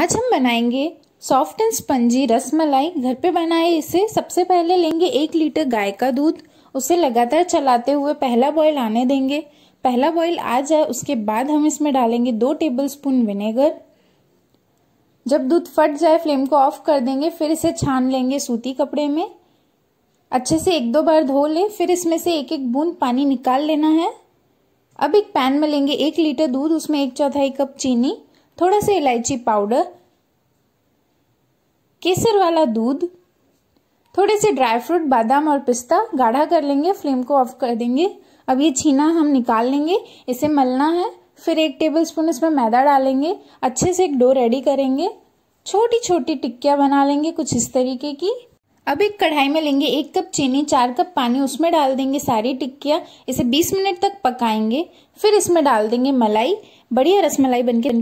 आज हम बनाएंगे सॉफ्ट एंड स्पंजी रस मलाई घर पे बनाए इसे सबसे पहले लेंगे एक लीटर गाय का दूध उसे लगातार चलाते हुए पहला बॉयल आने देंगे पहला बॉयल आ जाए उसके बाद हम इसमें डालेंगे दो टेबल स्पून विनेगर जब दूध फट जाए फ्लेम को ऑफ कर देंगे फिर इसे छान लेंगे सूती कपड़े में अच्छे से एक दो बार धो ले फिर इसमें से एक एक बूंद पानी निकाल लेना है अब एक पैन में लेंगे एक लीटर दूध उसमें एक चौथाई कप चीनी थोड़ा सा इलायची पाउडर केसर वाला दूध थोड़े से ड्राई फ्रूट बादाम और पिस्ता गाढ़ा कर लेंगे फ्लेम को ऑफ कर देंगे अब ये छीना हम निकाल लेंगे इसे मलना है फिर एक टेबल स्पून इसमें मैदा डालेंगे अच्छे से एक डो रेडी करेंगे छोटी छोटी टिक्कियाँ बना लेंगे कुछ इस तरीके की अब एक कढ़ाई में लेंगे एक कप चीनी चार कप पानी उसमें डाल देंगे सारी टिक्कियाँ इसे 20 मिनट तक पकाएंगे फिर इसमें डाल देंगे मलाई बढ़िया रसमलाई बनके